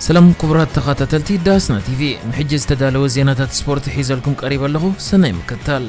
سلام كبرات تغاتا تلتي داسنا تيفي في محجز تدالو زيانات سبورت حيزالكم قريبا لغو سنة مكتال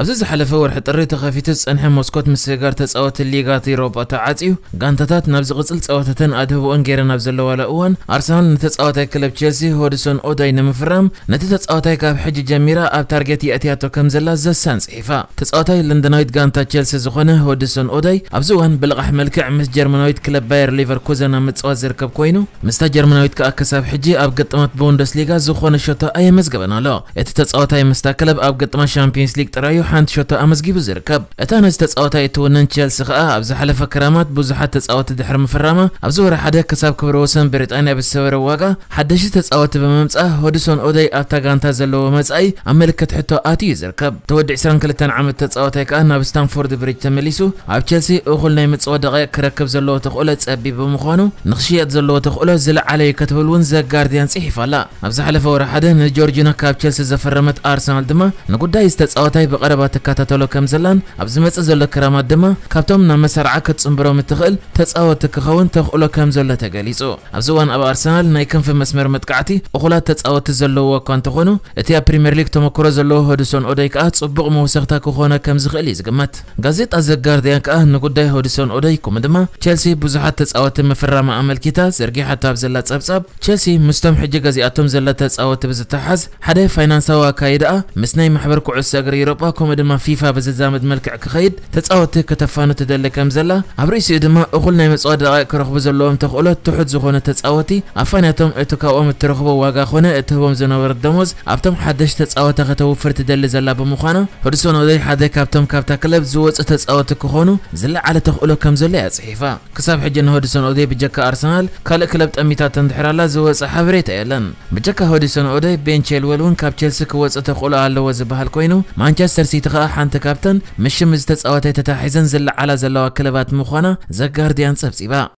ኣብዚ ዝሓለፈ ወርሒ ጥሪ ተኸፊቱ ዝፀንሐ መስኮት ምስ ስጋር ተፃወቲ ሊጋት ኢሮጳ ተዓፅዩ ጋንታታት ናብ ዝቕፅል ፀወታተን ኣድህቦኦን ገይረን ኣብ ዘለዋላ እዋን ኣርሰናል ንተፃወታይ ክለብ ቸልሲ ሆድሶን ኦዳይ ንምፍራም ነቲ ተፃወታይ ካብ ሕጂ ጀሚራ ኣብ ታርጌት ይእትያቶ ከም ዘላ ዘሳን ፅሒፋ ተፃወታይ ለንደናዊት ጋንታ ቸልሲ ዝኾነ ሆድሶን ኦዳይ ኣብዚ እዋን ብልቓሕ መልክዕ ምስ ጀርመናዊት ክለብ ባየር ሊቨርኩዘን ኣብ ምፅዋት ዝርከብ ኮይኑ ምስታ ጀርመናዊት ከዓ ክሳብ ሕጂ ኣብ ገጥማት ብቡንደስሊጋ ዝኾነ ሸቶ ኣየመዝገበን ኣሎ እቲ ተፃወታይ ምስታ ክለብ ኣብ ገጥማ ሻምፒዮንስ ሊግ ጥራዩ ብሓንቲ ሸቶ ኣመስጊቡ ዝርከብ እታ ነዚ ተፃወታይ እትውንን ቸልሲ ከዓ ኣብዚ ሓለፈ ክራማት ብዙሓት ተፃወቲ ድሕሪ ምፍራማ ኣብዚ ወረ ሓደ ክሳብ ክብረ ወሰን ብሪጣንያ ብዝሰበረ ዋጋ ሓደሽቲ ተፃወቲ ብምምፃእ ሆድሶን ኦደይ ኣብታ ጋንታ ዘለዎ መጻኢ ኣብ ምልክት ሕቶ ኣትዩ ዝርከብ ተወዲ 22 ዓመት ተፃወታይ ከዓ ናብ ስታንፎርድ ብሪጅ ተመሊሱ ኣብ ቸልሲ እኹል ናይ ምፅወት ደቂቕ ክረክብ ዘለዎ ተኽእሎ ፀቢ ብምዃኑ ንክሽየጥ ዘለዎ ተኽእሎ ዝለዓለ እዩ ክትብል እውን ዘጋርድያን ፅሒፍ ኣላ ኣብ ዝሓለፈ ወረ ሓደ ንጆርጂኖ ካብ ቸልሲ ዘፈረመት ኣርሰናል ድማ ንጉዳይ ዝተፃወታይ ብቀረባ ሰባት ተካታተሎ ከም ዘላን ኣብ ዝመፅእ ዘሎ ክራማት ድማ ካብቶም ናብ መሰርዓ ክትፅምብሮም እትኽእል ተፃወቲ ክኸውን ተኽእሎ ከም ዘሎ ተገሊጹ ኣብዚ እዋን ኣብ ኣርሰናል ናይ ክንፊ መስመር መጥቃዕቲ እኹላት ተፃወቲ ዘለዎ እኳ እንተኾኑ እቲ ኣብ ፕሪምየር ሊግ ተመክሮ ዘለዎ ሆድሶን ኦደይ ከዓ ፅቡቕ መወሰኽታ ክኾነ ከም ዝኽእል እዩ ዝግመት ጋዜጣ ዘጋርድያን ከዓ ንጉዳይ ሆድሶን ኦደይ ከምኡ ድማ ቸልሲ ብዙሓት ተፃወቲ ምፍራማ ኣመልኪታ ዘርጊሓቶ ኣብ ዘላ ፀብጻብ ቸልሲ ምስቶም ሕጂ ገዚኣቶም ዘላ ተፃወቲ ብዝተሓዝ ሓደ ፋይናንሳዊ ኣካይድኣ ምስ ናይ ማሕበር ኩዕሶ እግሪ ኤሮጳ ዝሓለወኩም ድማ ፊፋ ብዘዛምድ መልክዕ ክኸይድ ተፃወቲ ክተፋንቱ ደሊ ከም ዘላ ኣብ ርእሲኡ ድማ እኹል ናይ መፅዋት ደቃይ ክረኽቡ ዘለዎም ተኽእሎት ትሑት ዝኾነ ተፃወቲ ኣፋንያቶም እቲ ካብኦም እትረኽቦ ዋጋ ኮነ እትህቦም ዝነበረ ደሞዝ ኣብቶም ሓደሽ ተፃወተ ከተውፍር ትደሊ ዘላ ብምዃና ሕድሶን ወደይ ሓደ ካብቶም ካብታ ክለብ ዝወፅእ ተፃወቲ ክኾኑ ዝለዓለ ተኽእሎ ከም ዘሎ እያ ፅሒፋ ክሳብ ሕጂ ንሆድሶን ኦደይ ብጀካ ኣርሰናል ካልእ ክለብ ጠሚታት ተንድሕራላ ዝወፅእ ሓበሬታ የለን ብጀካ ሆድሶን ኦደይ ቤን ቼልወል እውን ካብ ቼልሲ ክወፅእ ተኽእሎ ኣለዎ ዝበሃል ኮይኑ ማንቸስተር سيت خان تكابتن مش مزت سوته تتحزن زل على زلوا كلبات مخانا زجار سبسيبا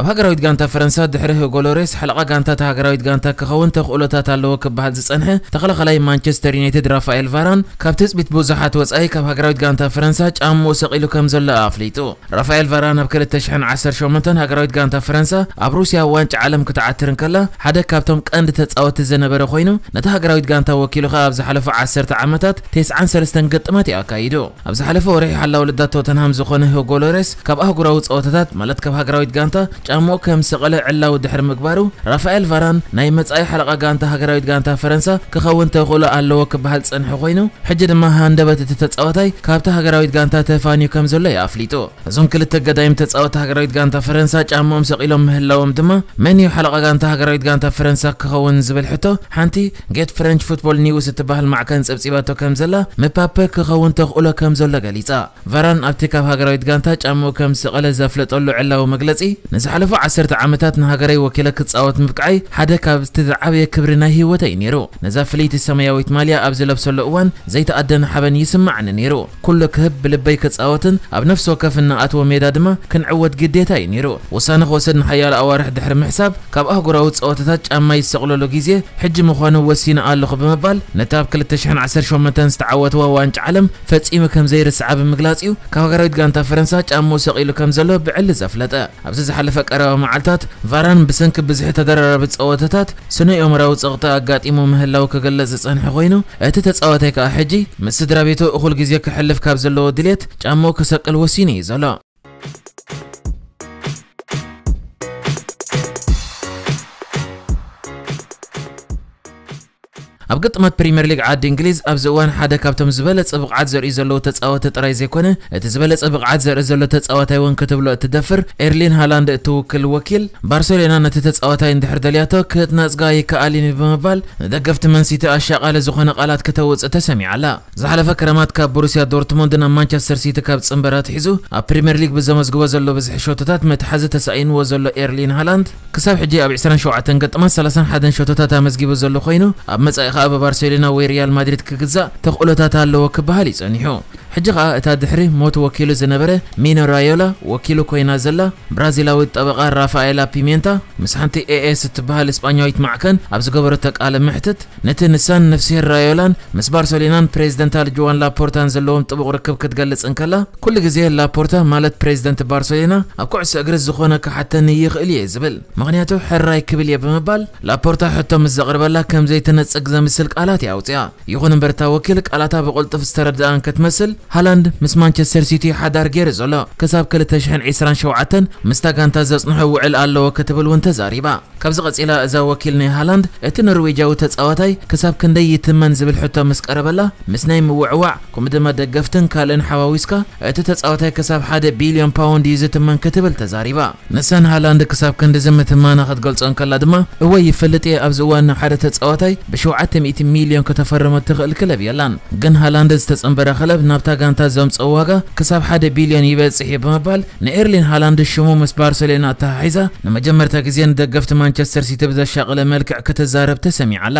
ኣብ ሃገራዊት ጋንታ ፈረንሳ ድሕሪ ሂጎ ሎሬስ ሓለቓ ጋንታ እታ ሃገራዊት ጋንታ ክኸውን ተኽእሎታት ኣለዎ ክበሃል ዝጸንሐ ተኸላኸላይ ማንቸስተር ዩናይትድ ራፋኤል ቫራን ካብቲ ህፅቢት ብዙሓት ወጻኢ ካብ ሃገራዊት ጋንታ ፈረንሳ ጫምኡ ሰቂሉ ከም ዘሎ ኣፍሊጡ ራፋኤል ቫራን ኣብ 2018 ሃገራዊት ጋንታ ፈረንሳ ኣብ ሩስያ ዋንጫ ዓለም ክትዓትርን ከላ ሓደ ካብቶም ቀንዲ ተፃወቲ ዝነበረ ኮይኑ ነቲ ሃገራዊት ጋንታ ወኪሉ ኸ ኣብ ዝሓለፈ 10 ዓመታት 93 ገጥማት ይኣካይዱ ኣብ ዝሓለፈ ወርሒ ሓላው ልዳት ቶተንሃም ዝኾነ ሂጎ ሎሬስ ካብ ኣህጉራዊ ፀወታታት ማለት ካብ ሃገራዊት ጋንታ ጫምኡ ከም ሰቐለ ዕላዊ ድሕሪ ምግባሩ ራፋኤል ቫራን ናይ መጻኢ ሓለቓ ጋንታ ሃገራዊት ጋንታ ፈረንሳ ክኸውን ተኽእሎ ኣለዎ ክበሃል ጸንሐ ኮይኑ ሕጂ ድማ ሃንደበት እቲ ተጻወታይ ካብቲ ሃገራዊት ጋንታ ተፋንዩ ከም ዘሎ ይኣፍሊጡ እዞም ክልተ ገዳይም ተጻወቲ ሃገራዊት ጋንታ ፈረንሳ ጫምኦም ሰቒሎም ምህላዎም ድማ መንዩ ሓለቓ ጋንታ ሃገራዊት ጋንታ ፈረንሳ ክኸውን ዝብል ሕቶ ሓንቲ ጌት ፍረንች ፉትቦል ኒውስ እትበሃል ማዕከን ጸብጺባቶ ከም ዘላ ምፓፔ ክኸውን ተኽእሎ ከም ዘሎ ገሊጻ ቫራን ኣብቲ ካብ ሃገራዊት ጋንታ ጫምኡ ከም ዝሰቐለ ዘፍለጠሉ ዕላዊ መግለጺ ንዝሓ حلف عصر تعمتات نهاجري وكلا كتصاوت مبقعي حدا كاب تدعبي كبرنا هيوته نيرو نزاف ليت السماية ويتماليا أبزل أبسل أوان زي تأدن حبن يسمع عن نيرو كل كهب بلبي كتصاوتن أب نفسه كفن نقات وميداد ما كان عود قديتا نيرو وسان خوسن حيال أوارح دحر محساب كاب أهجر أوت صوتتاج أما يستغلوا لوجيزي حج مخانو وسين ألق بمبال نتاب كل تشحن عصر شو متن استعوت ووانج علم فتسيم كم زير السعاب مجلاتيو كهجر ويتقان تفرنساج أم موسيقى لو كم بعل زفلتة أبزز حلف قرب معلتات فران بسنك بزح تدرر بتصوتات سنة يوم راوت صغتا قات إمو مهلاو كقلة زيسان حغوينو اتي تتصوتيك أحجي مستدرابيتو أخو القزيك حلف كابزلو ديليت جامو كسق الوسيني زلو اب قطمت پریمر لیگ عاد انگلیز اب زوان حدا کابتم زبل صبق عذر ایزلو تصاوت تراي زيكونه ات زبل صبق عذر ازلو تصاوت ايون كتبلو اتدفر ايرلين هالاند توكل وكيل بارسلونا نت تصاوت اي اندحردلياتو كتناص غاي كالين بمبال دغفت من سيتي اشا قال زخنه قالات كتوص تسمع لا زحله فكرمات كاب بروسيا دورتموند نا مانشستر سيتي كاب صمبرات حيزو اب پریمر لیگ بزمزغو زلو بز شوتات متحز تسعين وزلو ايرلين هالاند كساب حجي اب 20 شوعه تنقطمه 31 شوتات مزغي بزلو خوينو اب خاب بارسلونا وريال مدريد كجزا تقولتها تالو كبهالي صنيحو حجقا اتا دحري موت وكيلو زنبرة مينو رايولا وكيلو كوينازلا برازيلاوي الطبقة رافائيلا بيمينتا مسحنتي اي اي ستبها الاسبانيوي تمعكن ابس قبرتك على محتت نتي نسان نفسي الرايولان مس بارسولينان بريزدنتا جوان لابورتان زلوهم طبق ركب كتقلص انكلا كل قزيه لابورتا مالت بريزدنت بارسولينا ابقو عسو اقرز زخونا كحتى نيخ الي زبل مغنياتو حر راي كبل يبمبال لابورتا حتو مزغرب الله كم زيتنا تسقزا مسلك الاتي اوتيا يغون برتا وكيلك الاتا بقول طفستر دان كتمسل هالاند مس مانشستر سيتي حدار ገይሩ ዘሎ ክሳብ 2020 ሸውዓተን ምስታ ጋንታ ዘጽንሑ ውዕል ኣለዎ ክትብል እውን ተዛሪባ ካብዚ ቀፂላ እዛ ወኪል ናይ ሃላንድ እቲ ኖርዌጃዊ ተፃዋታይ ክሳብ ክንደይ ይትመን ዝብል ሕቶ ምስ ቀረበላ ምስ ናይ ምውዕዋዕ ከምኡ ድማ ደገፍትን ካልእን ሓዋዊስካ እቲ ተፃዋታይ ክሳብ ሓደ ቢልዮን ፓውንድ እዩ ዝትመን ክትብል ተዛሪባ ንሰን ሃላንድ ክሳብ ክንዲ ዝምትማና ክትገልፆን ከላ ድማ እወይ ይፈልጥ እየ ኣብዚ እዋን ሓደ ተፃዋታይ ብ700 ሚልዮን ከተፈርመ ትኽእል ክለብ የላን ግን ሃላንድ ዝተፀንበረ ክለብ ናብታ ጋንታ ዘምፀው ዋጋ ክሳብ ሓደ ቢልዮን ይበፅሕ እዩ ብምባል ንኤርሊን ሃላንድ ሽሙ ምስ ባርሴሎና ኣተሓሒዛ ንመጀመርታ ግዜ ንደገፍቲ ማንቸ سيتي ሲቲ شغله ملكع كتزارب ተሰሚዓ ኣላ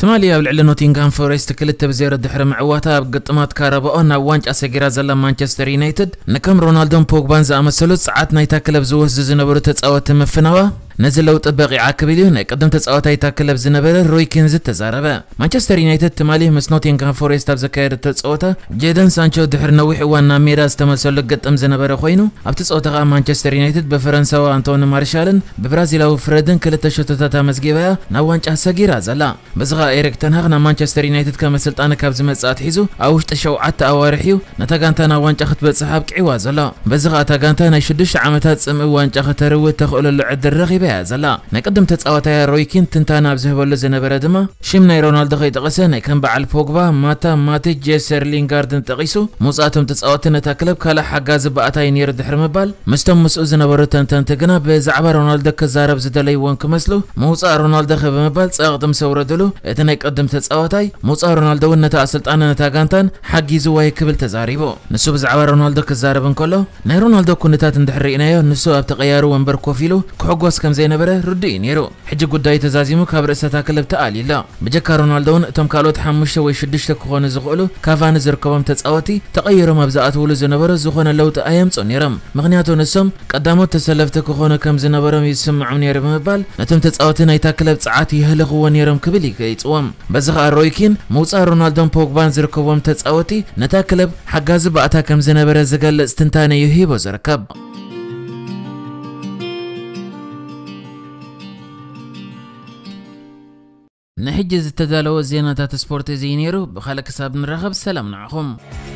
تمالي أبلع لنوتينغهام فورست كلتا بزيرة دحر معواتها بقطمات كارباو ناب وانج أساقيرا زلا مانشستر يونايتد نكم رونالدون بوغبان زأمسلو ساعات نايتا كلب زوه ززنبرو تتساوة تمفنوا نزلوا طبقي عاقبي هنا قدمت تصاوتاي تاكلب زنبل روي كنز تزاربا مانشستر يونايتد تمالي مس نوتنغهام فورست اب زكاير تصاوتا جيدن سانشو دحر نوح وانا ميرا استمسل قطم زنبره خوينو اب تصاوتا مانشستر يونايتد بفرنساو انطون مارشالن ببرازيلاو ፍረድን ክልተ ሸቶታት ኣመዝጊበያ ናብ ዋንጫ ሰጊራ ዘላ በዚ ከዓ ኤሪክ ተንሃግ ናብ ማንቸስተር ዩናይትድ ከም ስልጣነ ካብ ዝመፅኣት ሒዙ ኣብ ውሽጢ ሸውዓተ ኣዋርሕ እዩ ነታ ጋንታ ናብ ዋንጫ ክትበፅሕ ኣብቅዒዋ ዘሎ በዚ ከዓ እታ ጋንታ ናይ بها زلا نقدم تصاوتا يا رويكين تنتانا بزه بالله زنبره دما شيم ناي رونالدو غي تقسه ناي كان بعل فوغبا ماتا ماتي جيسر لينغارد تقيسو موصاتم تصاوتنا تا كلب كالا حغاز باتا ينير دحر مبال مستم مسو زنبره تنتان تغنا بزعبا رونالدو كزارب زدلي وانك مسلو موصا رونالدو خ بمبال صاغدم سوردلو اتني قدم تصاوتا موصا رونالدو نتا سلطان نتا غانتان حغيزو واي كبل تزاريبو نسو بزعبا رونالدو كزارب انكلو ناي رونالدو كنتات ندحر اينايو نسو ابتقيارو ونبر كوفيلو كحغوس كم ከም ዘይነበረ ርዱእ እዩ ነይሩ ሕጂ ጉዳይ ተዛዚሙ ካብ ርእሰታ ክለብ ተኣልዩ ኣሎ ብጀካ ሮናልዶ እውን እቶም ካልኦት ሓሙሽተ ወይ ሽዱሽተ ክኾኑ ዝኽእሉ ካቫኒ ዝርከቦም ተፃወቲ ተቐይሮም ኣብ ዝኣትውሉ ዝነበረ ዝኾነ ለውጢ ኣየምፁ ነይሮም ምክንያቱ ንሶም ቀዳሞት ተሰለፍቲ ክኾኑ ከም ዝነበሮም ይስምዖም ነይሩ ብምባል ነቶም ተፃወቲ ናይታ ክለብ ፀዓት ይህልኽዎ ነይሮም ክብል ይገይፅዎም በዚ ከዓ ሮይኪን ምውፃእ ሮናልዶን ፖግባን ዝርከቦም ተፃወቲ ነታ ክለብ ሓጋዚ ባእታ ከም ዝነበረ ዝገልፅ ትንታነ እዩ ሂቦ ዝርከብ نحجز التدالو زينة تات سبورتي زينيرو بخلق حساب رغب سلام نعخم